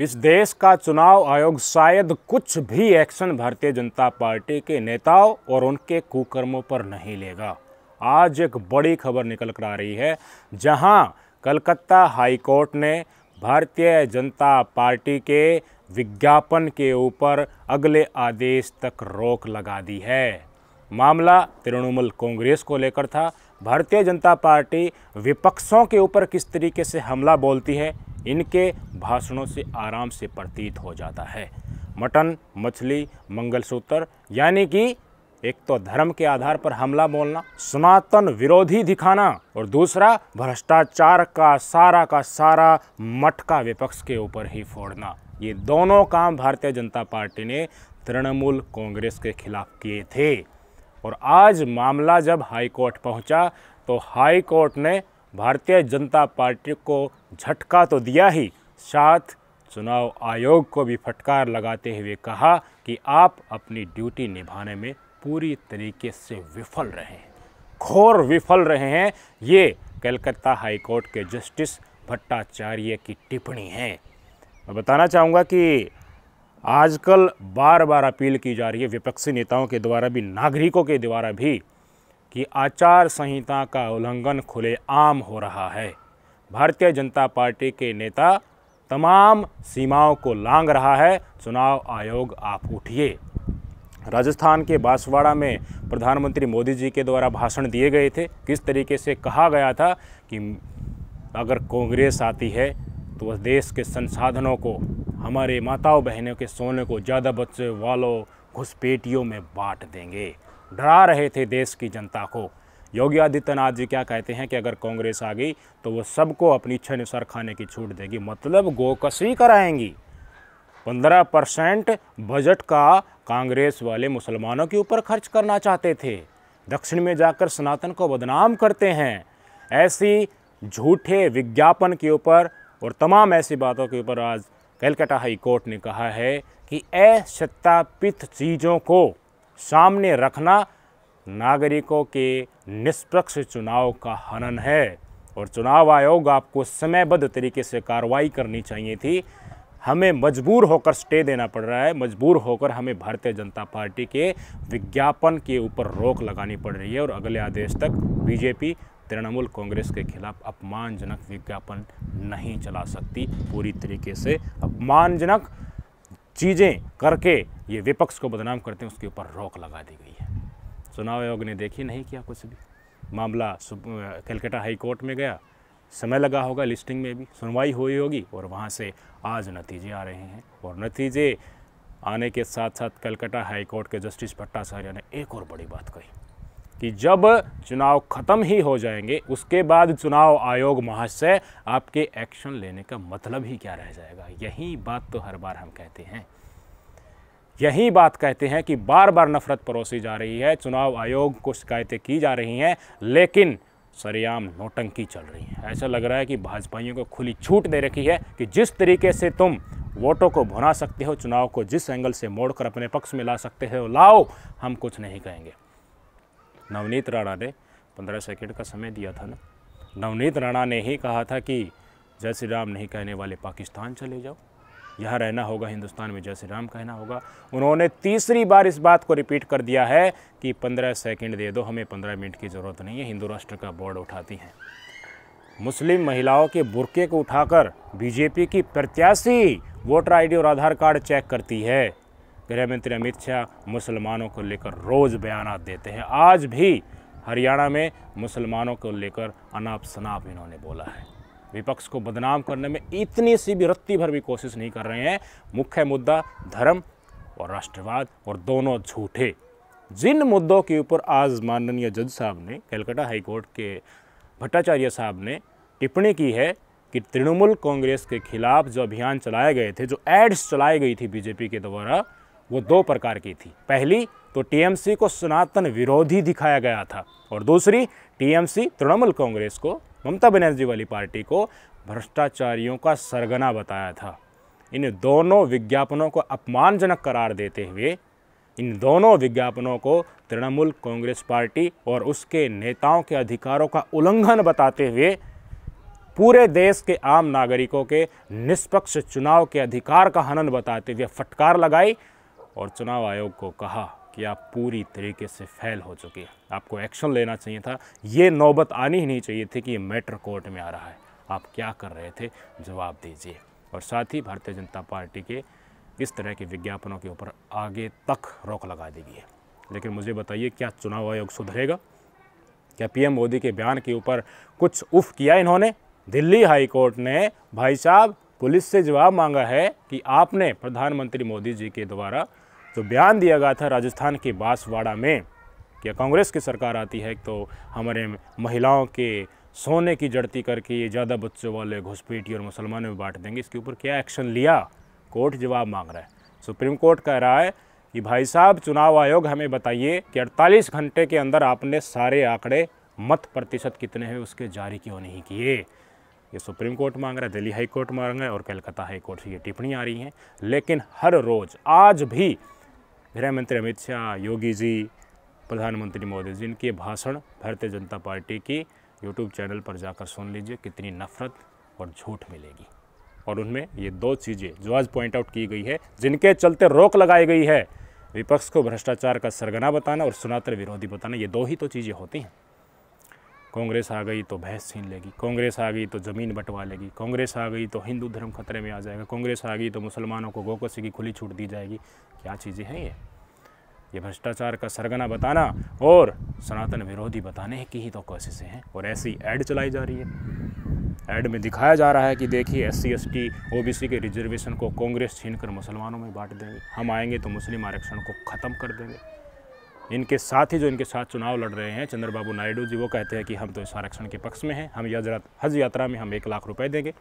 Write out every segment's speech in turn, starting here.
इस देश का चुनाव आयोग शायद कुछ भी एक्शन भारतीय जनता पार्टी के नेताओं और उनके कुकर्मों पर नहीं लेगा आज एक बड़ी खबर निकल कर आ रही है जहां कलकत्ता हाईकोर्ट ने भारतीय जनता पार्टी के विज्ञापन के ऊपर अगले आदेश तक रोक लगा दी है मामला तृणमूल कांग्रेस को लेकर था भारतीय जनता पार्टी विपक्षों के ऊपर किस तरीके से हमला बोलती है इनके भाषणों से आराम से प्रतीत हो जाता है मटन मछली मंगलसूत्र यानी कि एक तो धर्म के आधार पर हमला बोलना सनातन विरोधी दिखाना और दूसरा भ्रष्टाचार का सारा का सारा मटका विपक्ष के ऊपर ही फोड़ना ये दोनों काम भारतीय जनता पार्टी ने तृणमूल कांग्रेस के खिलाफ किए थे और आज मामला जब हाईकोर्ट पहुंचा तो हाईकोर्ट ने भारतीय जनता पार्टी को झटका तो दिया ही साथ चुनाव आयोग को भी फटकार लगाते हुए कहा कि आप अपनी ड्यूटी निभाने में पूरी तरीके से विफल रहे हैं घोर विफल रहे हैं ये कलकत्ता हाईकोर्ट के जस्टिस भट्टाचार्य की टिप्पणी है मैं बताना चाहूँगा कि आजकल बार बार अपील की जा रही है विपक्षी नेताओं के द्वारा भी नागरिकों के द्वारा भी कि आचार संहिता का उल्लंघन खुले आम हो रहा है भारतीय जनता पार्टी के नेता तमाम सीमाओं को लांग रहा है चुनाव आयोग आप उठिए राजस्थान के बांसवाड़ा में प्रधानमंत्री मोदी जी के द्वारा भाषण दिए गए थे किस तरीके से कहा गया था कि अगर कांग्रेस आती है तो वह देश के संसाधनों को हमारे माताओं बहनों के सोने को ज़्यादा बच्चे वालों घुसपेटियों में बांट देंगे डरा रहे थे देश की जनता को योगी आदित्यनाथ जी क्या कहते हैं कि अगर कांग्रेस आ गई तो वो सबको अपनी इच्छा अनुसार खाने की छूट देगी मतलब गोकसी कराएंगी पंद्रह परसेंट बजट का कांग्रेस वाले मुसलमानों के ऊपर खर्च करना चाहते थे दक्षिण में जाकर सनातन को बदनाम करते हैं ऐसी झूठे विज्ञापन के ऊपर और तमाम ऐसी बातों के ऊपर आज कलकत्ता हाई कोर्ट ने कहा है कि असत्तापित चीज़ों को सामने रखना नागरिकों के निष्पक्ष चुनाव का हनन है और चुनाव आयोग आपको समयबद्ध तरीके से कार्रवाई करनी चाहिए थी हमें मजबूर होकर स्टे देना पड़ रहा है मजबूर होकर हमें भारतीय जनता पार्टी के विज्ञापन के ऊपर रोक लगानी पड़ रही है और अगले आदेश तक बीजेपी तृणमूल कांग्रेस के खिलाफ अपमानजनक विज्ञापन नहीं चला सकती पूरी तरीके से अपमानजनक चीज़ें करके ये विपक्ष को बदनाम करते हैं उसके ऊपर रोक लगा दी गई है चुनाव आयोग ने देखिए नहीं किया कुछ भी मामला कलकत्ता हाई कोर्ट में गया समय लगा होगा लिस्टिंग में भी सुनवाई हुई होगी और वहाँ से आज नतीजे आ रहे हैं और नतीजे आने के साथ साथ कलकत्ता हाई कोर्ट के जस्टिस भट्टाचार्य ने एक और बड़ी बात कही कि जब चुनाव खत्म ही हो जाएंगे उसके बाद चुनाव आयोग महाशय आपके एक्शन लेने का मतलब ही क्या रह जाएगा यही बात तो हर बार हम कहते हैं यही बात कहते हैं कि बार बार नफरत परोसी जा रही है चुनाव आयोग को शिकायतें की जा रही हैं लेकिन सरेआम नोटंकी चल रही है ऐसा लग रहा है कि भाजपाइयों को खुली छूट दे रखी है कि जिस तरीके से तुम वोटों को भुना सकते हो चुनाव को जिस एंगल से मोड़कर अपने पक्ष में ला सकते हो लाओ हम कुछ नहीं कहेंगे नवनीत राणा ने पंद्रह सेकेंड का समय दिया था ना नवनीत राणा ने ही कहा था कि जय श्री राम नहीं कहने वाले पाकिस्तान चले जाओ यहाँ रहना होगा हिंदुस्तान में जय श्री राम कहना होगा उन्होंने तीसरी बार इस बात को रिपीट कर दिया है कि पंद्रह सेकंड दे दो हमें पंद्रह मिनट की ज़रूरत नहीं है हिंदू राष्ट्र का बोर्ड उठाती हैं मुस्लिम महिलाओं के बुरके को उठाकर बीजेपी की प्रत्याशी वोटर आईडी और आधार कार्ड चेक करती है गृहमंत्री अमित शाह मुसलमानों को लेकर रोज़ बयान देते हैं आज भी हरियाणा में मुसलमानों को लेकर अनाप शनाप इन्होंने बोला है विपक्ष को बदनाम करने में इतनी सी भी रत्ती भर भी कोशिश नहीं कर रहे हैं मुख्य मुद्दा धर्म और राष्ट्रवाद और दोनों झूठे जिन मुद्दों के ऊपर आज माननीय जज साहब ने कलकत्ता हाईकोर्ट के भट्टाचार्य साहब ने टिप्पणी की है कि तृणमूल कांग्रेस के खिलाफ जो अभियान चलाए गए थे जो एड्स चलाई गई थी बीजेपी के द्वारा वो दो प्रकार की थी पहली तो टीएमसी को सनातन विरोधी दिखाया गया था और दूसरी टीएमसी तृणमूल कांग्रेस को ममता बनर्जी वाली पार्टी को भ्रष्टाचारियों का सरगना बताया था इन दोनों विज्ञापनों को अपमानजनक करार देते हुए इन दोनों विज्ञापनों को तृणमूल कांग्रेस पार्टी और उसके नेताओं के अधिकारों का उल्लंघन बताते हुए पूरे देश के आम नागरिकों के निष्पक्ष चुनाव के अधिकार का हनन बताते हुए फटकार लगाई और चुनाव आयोग को कहा कि आप पूरी तरीके से फेल हो चुके हैं आपको एक्शन लेना चाहिए था ये नौबत आनी ही नहीं चाहिए थी कि ये मैटर कोर्ट में आ रहा है आप क्या कर रहे थे जवाब दीजिए और साथ ही भारतीय जनता पार्टी के इस तरह के विज्ञापनों के ऊपर आगे तक रोक लगा दी गई है लेकिन मुझे बताइए क्या चुनाव आयोग सुधरेगा क्या पीएम मोदी के बयान के ऊपर कुछ उफ किया इन्होंने दिल्ली हाईकोर्ट ने भाई साहब पुलिस से जवाब मांगा है कि आपने प्रधानमंत्री मोदी जी के द्वारा जो तो बयान दिया गया था राजस्थान के बांसवाड़ा में कि कांग्रेस की सरकार आती है तो हमारे महिलाओं के सोने की जड़ती करके ये ज़्यादा बच्चों वाले घुसपैठी और मुसलमानों में बांट देंगे इसके ऊपर क्या एक्शन लिया कोर्ट जवाब मांग रहा है सुप्रीम कोर्ट कह रहा है कि भाई साहब चुनाव आयोग हमें बताइए कि 48 घंटे के अंदर आपने सारे आंकड़े मत प्रतिशत कितने हैं उसके जारी क्यों नहीं किए ये सुप्रीम कोर्ट मांग रहा है दिल्ली हाई कोर्ट मांग रहा है और कलकत्ता हाई कोर्ट से ये टिप्पणी आ रही हैं लेकिन हर रोज़ आज भी गृहमंत्री अमित शाह योगी जी प्रधानमंत्री मोदी जी इनके भाषण भारतीय जनता पार्टी की यूट्यूब चैनल पर जाकर सुन लीजिए कितनी नफरत और झूठ मिलेगी और उनमें ये दो चीज़ें जो आज पॉइंट आउट की गई है जिनके चलते रोक लगाई गई है विपक्ष को भ्रष्टाचार का सरगना बताना और सुनातर विरोधी बताना ये दो ही तो चीज़ें होती हैं कांग्रेस आ गई तो भैंस छीन लेगी कांग्रेस आ गई तो ज़मीन बंटवा लेगी कांग्रेस आ गई तो हिंदू धर्म खतरे में आ जाएगा कांग्रेस आ गई तो मुसलमानों को गोकसी की खुली छूट दी जाएगी क्या चीज़ें हैं ये ये भ्रष्टाचार का सरगना बताना और सनातन विरोधी बताने की ही तो कोशिशें हैं और ऐसी ऐड चलाई जा रही है ऐड में दिखाया जा रहा है कि देखिए S C S T O B C के रिजर्वेशन को कांग्रेस छीन कर मुसलमानों में बांट देंगे हम आएंगे तो मुस्लिम आरक्षण को ख़त्म कर देंगे इनके साथ ही जो इनके साथ चुनाव लड़ रहे हैं चंद्रबाबू नायडू जी वो कहते हैं कि हम तो इस आरक्षण के पक्ष में हैं हम हज यात्रा में हम एक लाख रुपए देंगे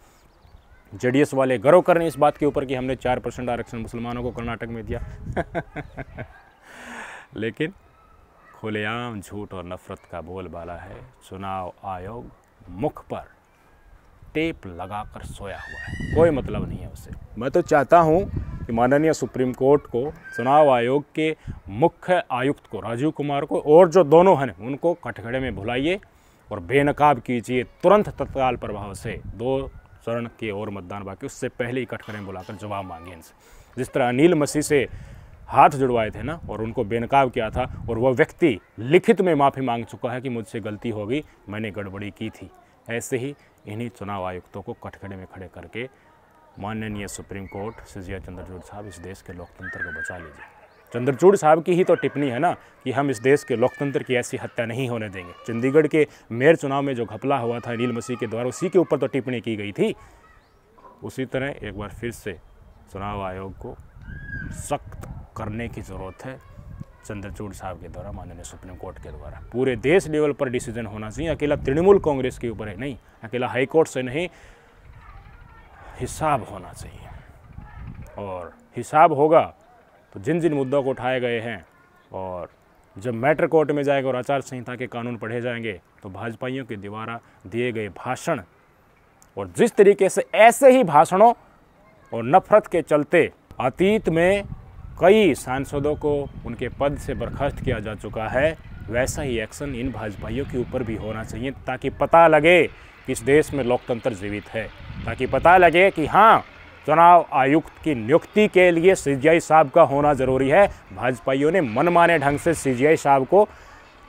जेडीएस वाले गर्व कर रहे हैं इस बात के ऊपर कि हमने चार परसेंट आरक्षण मुसलमानों को कर्नाटक में दिया लेकिन खुलेआम झूठ और नफरत का बोलबाला है चुनाव आयोग मुख पर टेप लगाकर सोया हुआ है कोई मतलब नहीं है उसे मैं तो चाहता हूँ कि माननीय सुप्रीम कोर्ट को चुनाव आयोग के मुख्य आयुक्त को राजीव कुमार को और जो दोनों हैं उनको कटघड़े में भुलाइए और बेनकाब कीजिए तुरंत तत्काल प्रभाव से दो चरण के और मतदान बाकी उससे पहले ही कटघड़े में बुलाकर जवाब मांगे इनसे जिस तरह अनिल मसीह से हाथ जुड़वाए थे ना और उनको बेनकाब किया था और वह व्यक्ति लिखित में माफ़ी मांग चुका है कि मुझसे गलती हो गई मैंने गड़बड़ी की थी ऐसे ही इन्हीं चुनाव आयुक्तों को कटखड़े में खड़े करके माननीय सुप्रीम कोर्ट सुजिया चंद्रचूड़ साहब इस देश के लोकतंत्र को बचा लीजिए चंद्रचूड़ साहब की ही तो टिप्पणी है ना कि हम इस देश के लोकतंत्र की ऐसी हत्या नहीं होने देंगे चंडीगढ़ के मेयर चुनाव में जो घपला हुआ था अनिल मसीह के द्वारा उसी के ऊपर तो टिप्पणी की गई थी उसी तरह एक बार फिर से चुनाव आयोग को सख्त करने की ज़रूरत है चंद्रचूड़ साहब के द्वारा माननीय सुप्रीम कोर्ट के द्वारा पूरे देश लेवल पर डिसीजन होना चाहिए अकेला तृणमूल कांग्रेस के ऊपर है नहीं अकेला हाईकोर्ट से नहीं हिसाब होना चाहिए और हिसाब होगा तो जिन जिन मुद्दों को उठाए गए हैं और जब मैटर कोर्ट में जाएगा और आचार संहिता के कानून पढ़े जाएंगे तो भाजपाइयों के द्वारा दिए गए भाषण और जिस तरीके से ऐसे ही भाषणों और नफरत के चलते अतीत में कई सांसदों को उनके पद से बर्खास्त किया जा चुका है वैसा ही एक्शन इन भाजपाइयों के ऊपर भी होना चाहिए ताकि पता लगे कि इस देश में लोकतंत्र जीवित है ताकि पता लगे कि हाँ चुनाव आयुक्त की नियुक्ति के लिए सीजीआई साहब का होना ज़रूरी है भाजपाइयों ने मनमाने ढंग से सीजीआई साहब को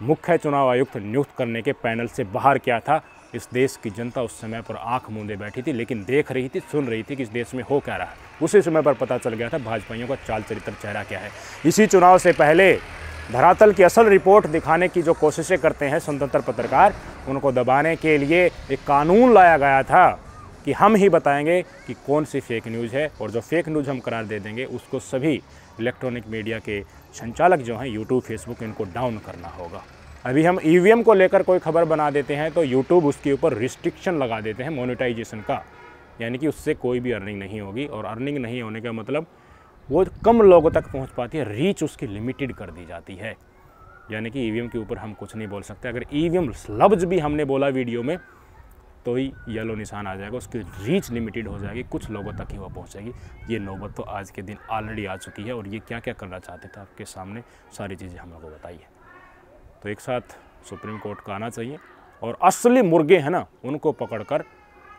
मुख्य चुनाव आयुक्त नियुक्त करने के पैनल से बाहर किया था इस देश की जनता उस समय पर आंख मूंदे बैठी थी लेकिन देख रही थी सुन रही थी कि इस देश में हो क्या रहा है उसी समय पर पता चल गया था भाजपाइयों का चाल चरित्र चेहरा क्या है इसी चुनाव से पहले धरातल की असल रिपोर्ट दिखाने की जो कोशिशें करते हैं स्वतंत्र पत्रकार उनको दबाने के लिए एक कानून लाया गया था कि हम ही बताएंगे कि कौन सी फेक न्यूज़ है और जो फेक न्यूज़ हम करार दे देंगे उसको सभी इलेक्ट्रॉनिक मीडिया के संचालक जो हैं यूट्यूब फेसबुक इनको डाउन करना होगा अभी हम ई e को लेकर कोई खबर बना देते हैं तो यूट्यूब उसके ऊपर रिस्ट्रिक्शन लगा देते हैं मोनिटाइजेशन का यानी कि उससे कोई भी अर्निंग नहीं होगी और अर्निंग नहीं होने का मतलब वो कम लोगों तक पहुंच पाती है रीच उसकी लिमिटेड कर दी जाती है यानी कि ई e के ऊपर हम कुछ नहीं बोल सकते अगर ई वी लफ्ज़ भी हमने बोला वीडियो में तो ही येलो निशान आ जाएगा उसकी रीच लिमिटेड हो जाएगी कुछ लोगों तक ही वह पहुँचेगी ये नौबत तो आज के दिन ऑलरेडी आ चुकी है और ये क्या क्या करना चाहते थे आपके सामने सारी चीज़ें हम लोग को बताई है तो एक साथ सुप्रीम कोर्ट का आना चाहिए और असली मुर्गे हैं ना उनको पकड़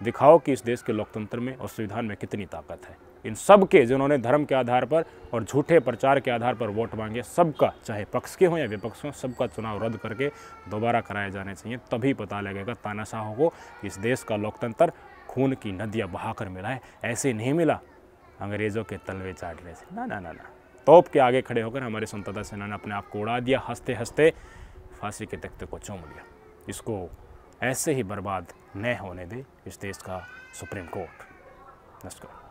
दिखाओ कि इस देश के लोकतंत्र में और संविधान में कितनी ताकत है इन सब के जिन्होंने धर्म के आधार पर और झूठे प्रचार के आधार पर वोट मांगे सबका चाहे पक्ष के हों या विपक्ष हों सबका चुनाव रद्द करके दोबारा कराए जाने चाहिए तभी पता लगेगा तानाशाहों को इस देश का लोकतंत्र खून की नदियाँ बहाकर मिला है ऐसे नहीं मिला अंग्रेज़ों के तलवे चाटने से ना ना ना ना तोप के आगे खड़े होकर हमारे स्वतंत्रता सेना ने अपने आप को उड़ा दिया हंसते हंसते फांसी के तख्ते को चूम लिया इसको ऐसे ही बर्बाद न होने दे इस देश का सुप्रीम कोर्ट नमस्कार